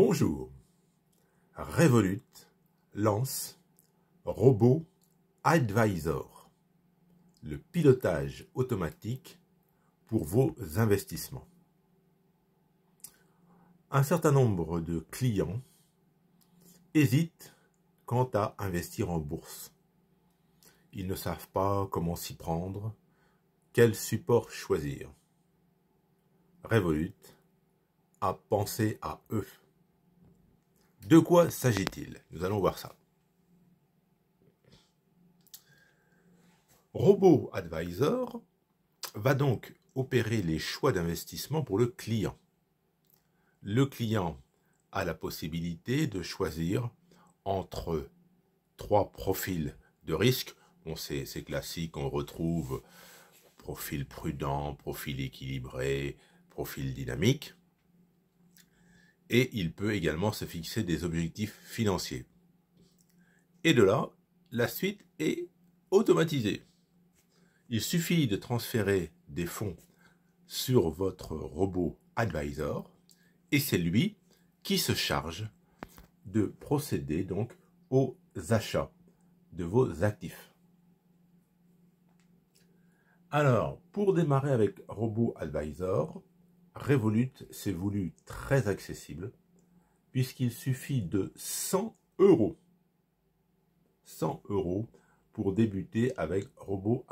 Bonjour. Revolut lance Robot Advisor, le pilotage automatique pour vos investissements. Un certain nombre de clients hésitent quant à investir en bourse. Ils ne savent pas comment s'y prendre, quel support choisir. Revolut a pensé à eux. De quoi s'agit-il Nous allons voir ça. Robot Advisor va donc opérer les choix d'investissement pour le client. Le client a la possibilité de choisir entre trois profils de risque. sait, c'est classique, on retrouve profil prudent, profil équilibré, profil dynamique et il peut également se fixer des objectifs financiers. Et de là, la suite est automatisée. Il suffit de transférer des fonds sur votre robot advisor et c'est lui qui se charge de procéder donc aux achats de vos actifs. Alors, pour démarrer avec Robot Advisor, Revolut s'est voulu très accessible, puisqu'il suffit de 100 euros. 100 pour débuter avec Robo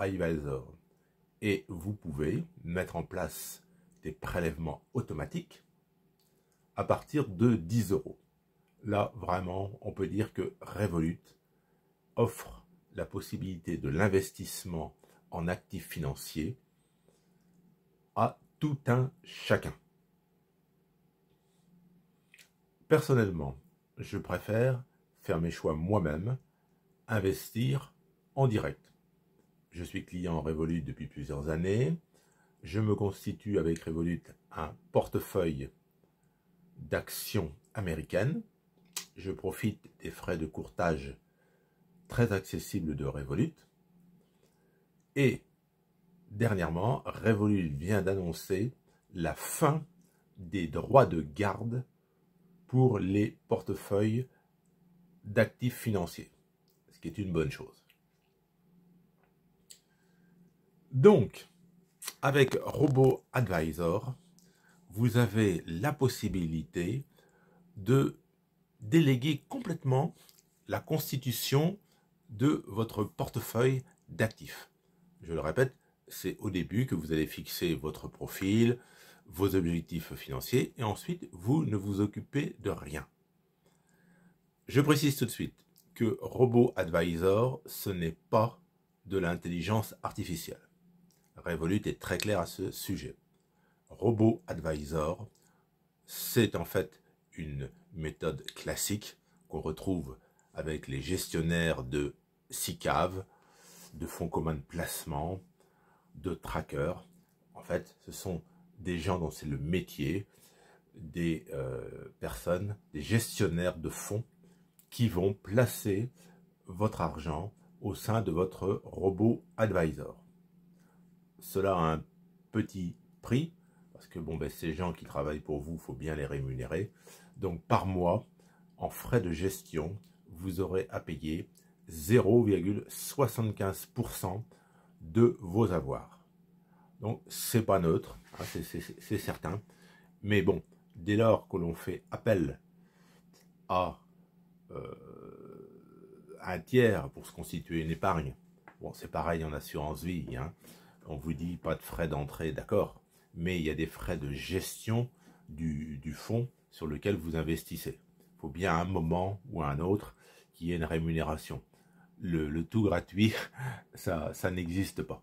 Et vous pouvez mettre en place des prélèvements automatiques à partir de 10 euros. Là, vraiment, on peut dire que Revolut offre la possibilité de l'investissement en actifs financiers à tout un chacun. Personnellement, je préfère faire mes choix moi-même, investir en direct. Je suis client Revolut depuis plusieurs années. Je me constitue avec Revolut un portefeuille d'actions américaines. Je profite des frais de courtage très accessibles de Revolut. Et Dernièrement, Revolut vient d'annoncer la fin des droits de garde pour les portefeuilles d'actifs financiers, ce qui est une bonne chose. Donc, avec Robo Advisor, vous avez la possibilité de déléguer complètement la constitution de votre portefeuille d'actifs. Je le répète, c'est au début que vous allez fixer votre profil, vos objectifs financiers, et ensuite, vous ne vous occupez de rien. Je précise tout de suite que Robo Advisor, ce n'est pas de l'intelligence artificielle. Revolut est très clair à ce sujet. Robo Advisor, c'est en fait une méthode classique qu'on retrouve avec les gestionnaires de SICAV, de fonds communs de placement, de trackers. En fait, ce sont des gens dont c'est le métier, des euh, personnes, des gestionnaires de fonds qui vont placer votre argent au sein de votre robot advisor. Cela a un petit prix, parce que bon, ben, ces gens qui travaillent pour vous, faut bien les rémunérer. Donc par mois, en frais de gestion, vous aurez à payer 0,75% de vos avoirs. Donc c'est pas neutre, hein, c'est certain. Mais bon, dès lors que l'on fait appel à euh, un tiers pour se constituer une épargne, bon c'est pareil en assurance vie, hein. on vous dit pas de frais d'entrée, d'accord, mais il y a des frais de gestion du, du fonds sur lequel vous investissez. Il faut bien un moment ou un autre qu'il y ait une rémunération le, tout gratuit, ça, n'existe pas.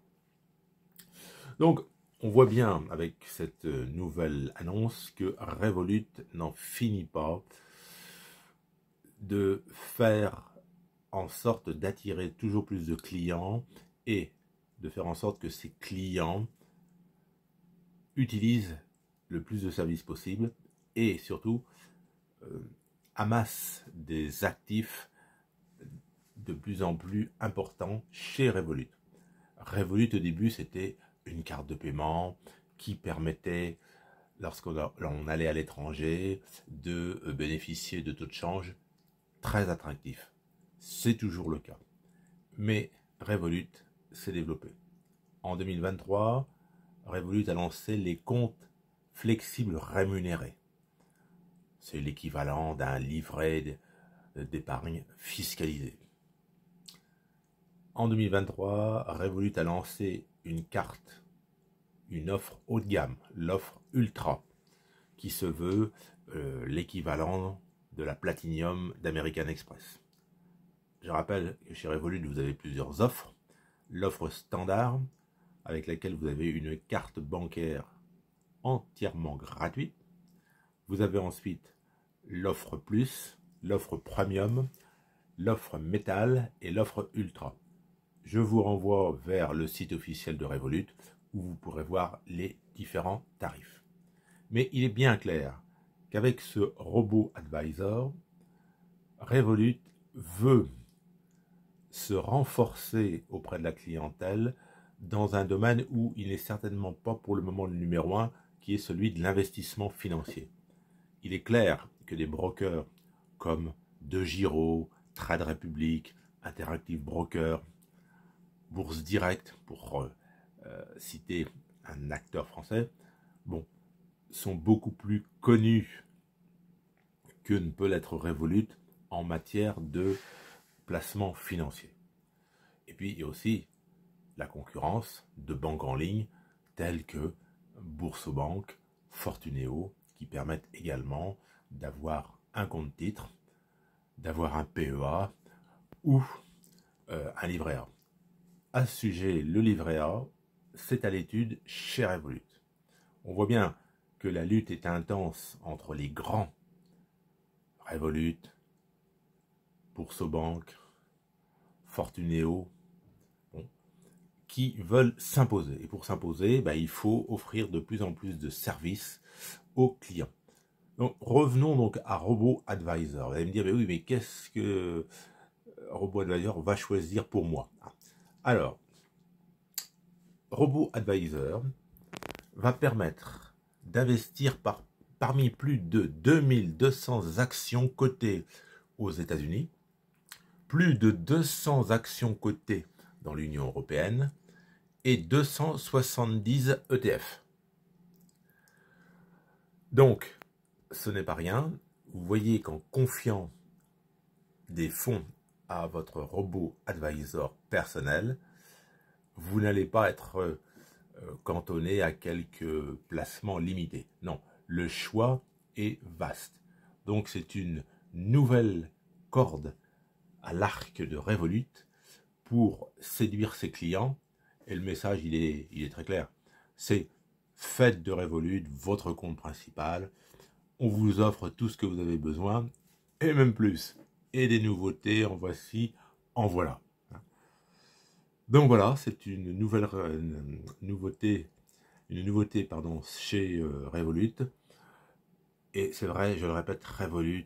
Donc, on voit bien avec cette nouvelle annonce que Revolut n'en finit pas de faire en sorte d'attirer toujours plus de clients et de faire en sorte que ces clients utilisent le plus de services possible et surtout euh, amassent des actifs de plus en plus important chez Revolut. Revolut au début c'était une carte de paiement qui permettait lorsqu'on allait à l'étranger de euh, bénéficier de taux de change très attractifs. C'est toujours le cas. Mais Revolut s'est développé. En 2023, Revolut a lancé les comptes flexibles rémunérés. C'est l'équivalent d'un livret d'épargne fiscalisé. En 2023, Revolut a lancé une carte, une offre haut de gamme, l'offre Ultra, qui se veut euh, l'équivalent de la Platinum d'American Express. Je rappelle que chez Revolut, vous avez plusieurs offres. L'offre standard, avec laquelle vous avez une carte bancaire entièrement gratuite. Vous avez ensuite l'offre Plus, l'offre Premium, l'offre Métal et l'offre Ultra je vous renvoie vers le site officiel de Revolut où vous pourrez voir les différents tarifs. Mais il est bien clair qu'avec ce robot advisor, Revolut veut se renforcer auprès de la clientèle dans un domaine où il n'est certainement pas pour le moment le numéro un, qui est celui de l'investissement financier. Il est clair que des brokers comme De Giro, Trade Republic, Interactive Broker, Bourse Directe, pour euh, euh, citer un acteur français, bon, sont beaucoup plus connus que ne peut l'être révolute en matière de placement financier. Et puis, il y a aussi la concurrence de banques en ligne telles que Bourse aux banques, Fortuneo, qui permettent également d'avoir un compte titre, d'avoir un PEA ou euh, un livret A. À sujet, le livret A, c'est à l'étude chez Revolut. On voit bien que la lutte est intense entre les grands, Revolut, Boursobank, Fortuneo, qui veulent s'imposer. Et pour s'imposer, bah, il faut offrir de plus en plus de services aux clients. Donc, revenons donc à robot Advisor. Vous allez me dire, mais oui, mais qu'est-ce que robot Advisor va choisir pour moi ah, alors, Robot Advisor va permettre d'investir parmi plus de 2200 actions cotées aux États-Unis, plus de 200 actions cotées dans l'Union européenne et 270 ETF. Donc, ce n'est pas rien. Vous voyez qu'en confiant des fonds à votre robot advisor personnel, vous n'allez pas être euh, cantonné à quelques placements limités. Non, le choix est vaste. Donc c'est une nouvelle corde à l'arc de Revolut pour séduire ses clients. Et le message, il est, très clair. C'est faites de Revolut votre compte principal. On vous offre tout ce que vous avez besoin et même plus et des nouveautés, en voici, en voilà. Donc voilà, c'est une nouvelle euh, nouveauté, une nouveauté pardon, chez euh, Revolut. Et c'est vrai, je le répète, Revolut,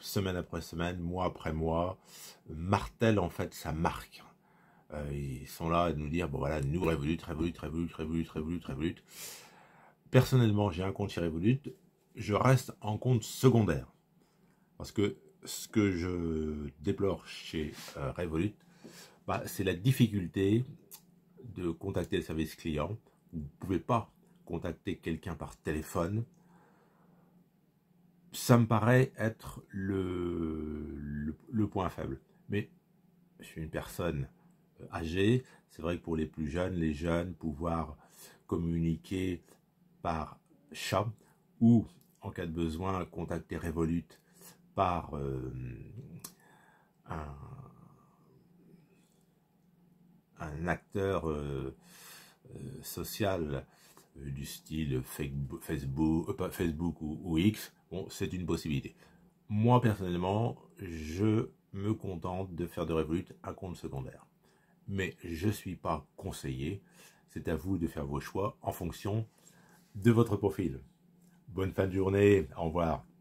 semaine après semaine, mois après mois, martèle en fait sa marque. Euh, ils sont là à nous dire, bon voilà, nous Revolut, Revolut, Revolut, Revolut, Revolut, Revolut. Personnellement, j'ai un compte chez Revolut, je reste en compte secondaire. Parce que ce que je déplore chez euh, Revolut, bah, c'est la difficulté de contacter le service client. Vous ne pouvez pas contacter quelqu'un par téléphone. Ça me paraît être le, le point faible. Mais je suis une personne euh, âgée. C'est vrai que pour les plus jeunes, les jeunes, pouvoir communiquer par chat ou, en cas de besoin, contacter Revolut par euh, un, acteur euh, euh, social du style Facebook, ou, X, bon, c'est une possibilité. Moi, personnellement, je me contente de faire de Revolut un compte secondaire. Mais je ne suis pas conseillé, C'est à vous de faire vos choix en fonction de votre profil. Bonne fin de journée. Au revoir.